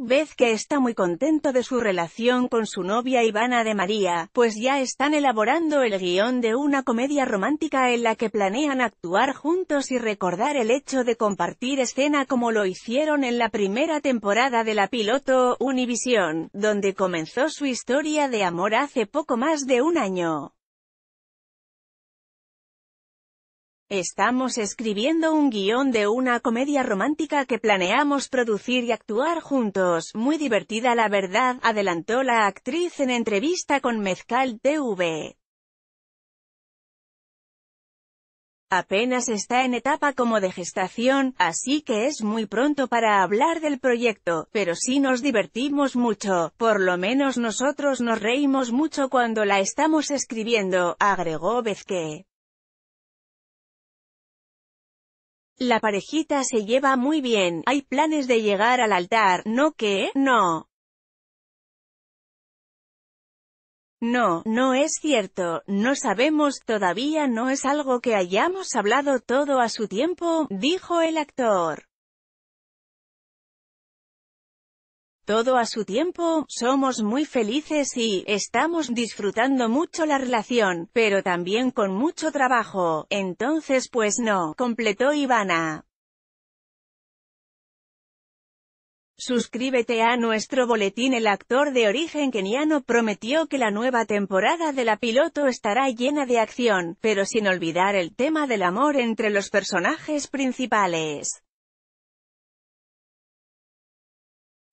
vez que está muy contento de su relación con su novia Ivana de María, pues ya están elaborando el guión de una comedia romántica en la que planean actuar juntos y recordar el hecho de compartir escena como lo hicieron en la primera temporada de la piloto Univision, donde comenzó su historia de amor hace poco más de un año. Estamos escribiendo un guión de una comedia romántica que planeamos producir y actuar juntos, muy divertida la verdad, adelantó la actriz en entrevista con Mezcal TV. Apenas está en etapa como de gestación, así que es muy pronto para hablar del proyecto, pero sí nos divertimos mucho, por lo menos nosotros nos reímos mucho cuando la estamos escribiendo, agregó Bezque. La parejita se lleva muy bien, hay planes de llegar al altar, no qué? no. No, no es cierto, no sabemos, todavía no es algo que hayamos hablado todo a su tiempo, dijo el actor. todo a su tiempo, somos muy felices y, estamos disfrutando mucho la relación, pero también con mucho trabajo, entonces pues no, completó Ivana. Suscríbete a nuestro boletín El actor de origen keniano prometió que la nueva temporada de La Piloto estará llena de acción, pero sin olvidar el tema del amor entre los personajes principales.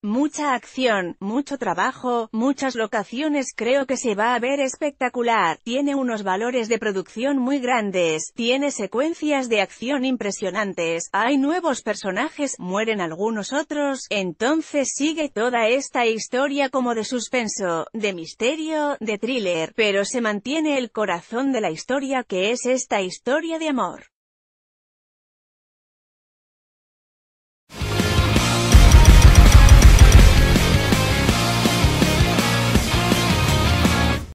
Mucha acción, mucho trabajo, muchas locaciones creo que se va a ver espectacular, tiene unos valores de producción muy grandes, tiene secuencias de acción impresionantes, hay nuevos personajes, mueren algunos otros, entonces sigue toda esta historia como de suspenso, de misterio, de thriller, pero se mantiene el corazón de la historia que es esta historia de amor.